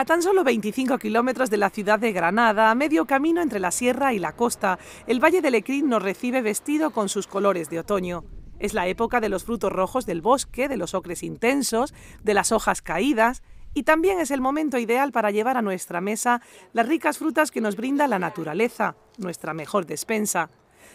A tan solo 25 kilómetros de la ciudad de Granada, a medio camino entre la sierra y la costa, el Valle del Ecrín nos recibe vestido con sus colores de otoño. Es la época de los frutos rojos del bosque, de los ocres intensos, de las hojas caídas, y también es el momento ideal para llevar a nuestra mesa las ricas frutas que nos brinda la naturaleza, nuestra mejor despensa.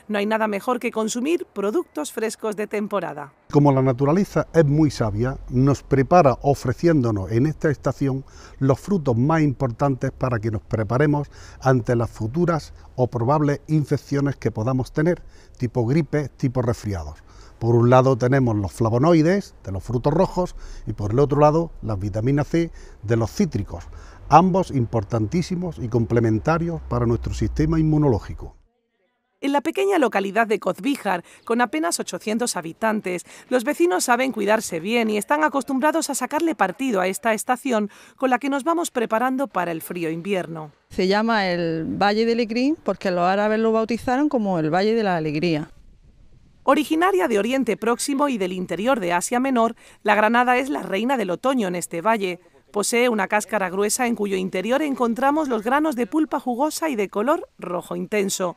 No hay nada mejor que consumir productos frescos de temporada. Como la naturaleza es muy sabia, nos prepara ofreciéndonos en esta estación los frutos más importantes para que nos preparemos ante las futuras o probables infecciones que podamos tener, tipo gripe, tipo resfriados. Por un lado tenemos los flavonoides de los frutos rojos y por el otro lado las vitaminas C de los cítricos, ambos importantísimos y complementarios para nuestro sistema inmunológico. En la pequeña localidad de Cozbíjar, con apenas 800 habitantes, los vecinos saben cuidarse bien y están acostumbrados a sacarle partido a esta estación con la que nos vamos preparando para el frío invierno. Se llama el Valle de Legrín... porque los árabes lo bautizaron como el Valle de la Alegría. Originaria de Oriente Próximo y del interior de Asia Menor, la granada es la reina del otoño en este valle. Posee una cáscara gruesa en cuyo interior encontramos los granos de pulpa jugosa y de color rojo intenso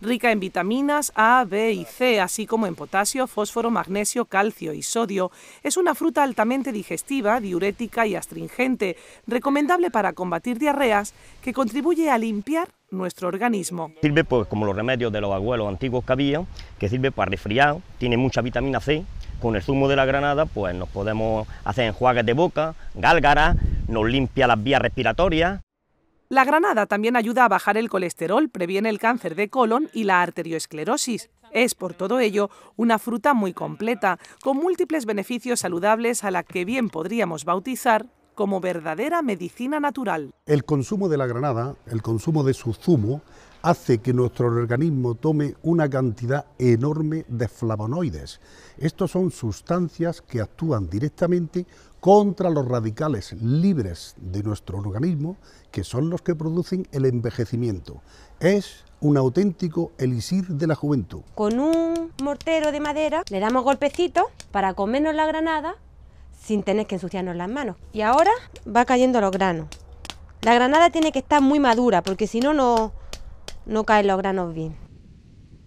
rica en vitaminas A, B y C, así como en potasio, fósforo, magnesio, calcio y sodio. Es una fruta altamente digestiva, diurética y astringente, recomendable para combatir diarreas, que contribuye a limpiar nuestro organismo. Sirve pues como los remedios de los abuelos antiguos que había, que sirve para resfriar, tiene mucha vitamina C. Con el zumo de la granada pues nos podemos hacer enjuagues de boca, gálgara, nos limpia las vías respiratorias. La granada también ayuda a bajar el colesterol, previene el cáncer de colon y la arteriosclerosis. Es, por todo ello, una fruta muy completa, con múltiples beneficios saludables a la que bien podríamos bautizar como verdadera medicina natural. El consumo de la granada, el consumo de su zumo, hace que nuestro organismo tome una cantidad enorme de flavonoides. Estos son sustancias que actúan directamente contra los radicales libres de nuestro organismo, que son los que producen el envejecimiento. Es un auténtico elixir de la juventud. Con un mortero de madera le damos golpecitos para comernos la granada sin tener que ensuciarnos las manos. Y ahora va cayendo los granos. La granada tiene que estar muy madura porque si no, no, no caen los granos bien.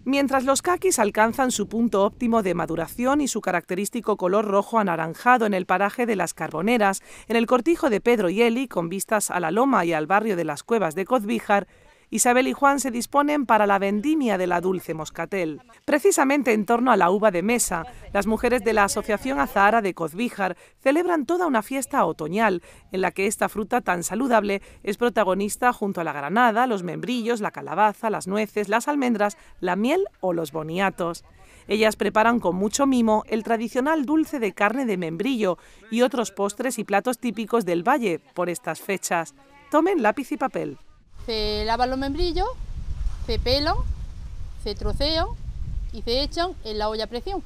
Mientras los caquis alcanzan su punto óptimo de maduración y su característico color rojo anaranjado en el paraje de las Carboneras, en el cortijo de Pedro y Eli, con vistas a la loma y al barrio de las Cuevas de Cozbíjar, Isabel y Juan se disponen para la vendimia de la dulce moscatel. Precisamente en torno a la uva de mesa, las mujeres de la Asociación Azahara de Cozbíjar celebran toda una fiesta otoñal en la que esta fruta tan saludable es protagonista junto a la granada, los membrillos, la calabaza, las nueces, las almendras, la miel o los boniatos. Ellas preparan con mucho mimo el tradicional dulce de carne de membrillo y otros postres y platos típicos del valle por estas fechas. Tomen lápiz y papel se lavan los membrillos, se pelan, se trocean y se echan en la olla a presión.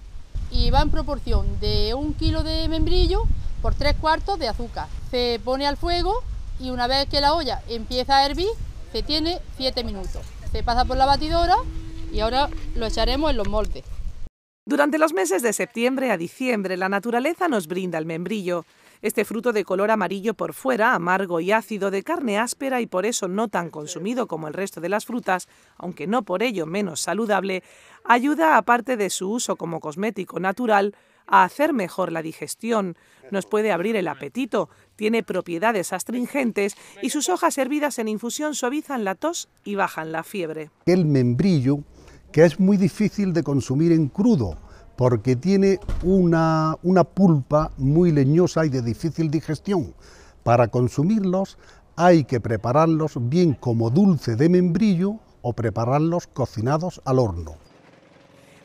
Y va en proporción de un kilo de membrillo por tres cuartos de azúcar. Se pone al fuego y una vez que la olla empieza a hervir, se tiene siete minutos. Se pasa por la batidora y ahora lo echaremos en los moldes. Durante los meses de septiembre a diciembre, la naturaleza nos brinda el membrillo. Este fruto de color amarillo por fuera, amargo y ácido, de carne áspera y por eso no tan consumido como el resto de las frutas, aunque no por ello menos saludable, ayuda, aparte de su uso como cosmético natural, a hacer mejor la digestión, nos puede abrir el apetito, tiene propiedades astringentes y sus hojas hervidas en infusión suavizan la tos y bajan la fiebre. El membrillo que es muy difícil de consumir en crudo porque tiene una, pulpa muy leñosa y de difícil digestión. Para consumirlos hay que prepararlos bien como dulce de membrillo o prepararlos cocinados al horno.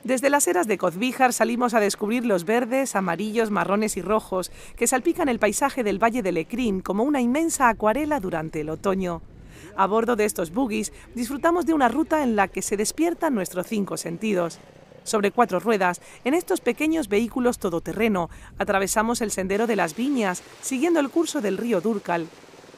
Desde las eras de Cozbíjar salimos a descubrir los verdes, amarillos, marrones y rojos que salpican el paisaje del Valle de Lecrín... como una inmensa acuarela durante el otoño. A bordo de estos buggies disfrutamos de una ruta en la que se despiertan nuestros cinco sentidos. Sobre cuatro ruedas, en estos pequeños vehículos todoterreno, atravesamos el sendero de las viñas, siguiendo el curso del río Durcal,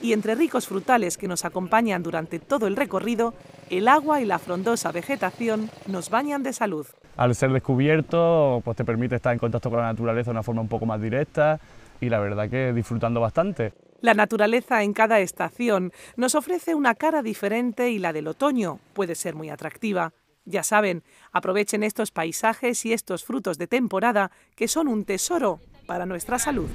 y entre ricos frutales que nos acompañan durante todo el recorrido, el agua y la frondosa vegetación nos bañan de salud. Al ser descubierto, pues te permite estar en contacto con la naturaleza de una forma un poco más directa y la verdad que disfrutando bastante. La naturaleza en cada estación nos ofrece una cara diferente y la del otoño puede ser muy atractiva. Ya saben, aprovechen estos paisajes y estos frutos de temporada que son un tesoro para nuestra salud.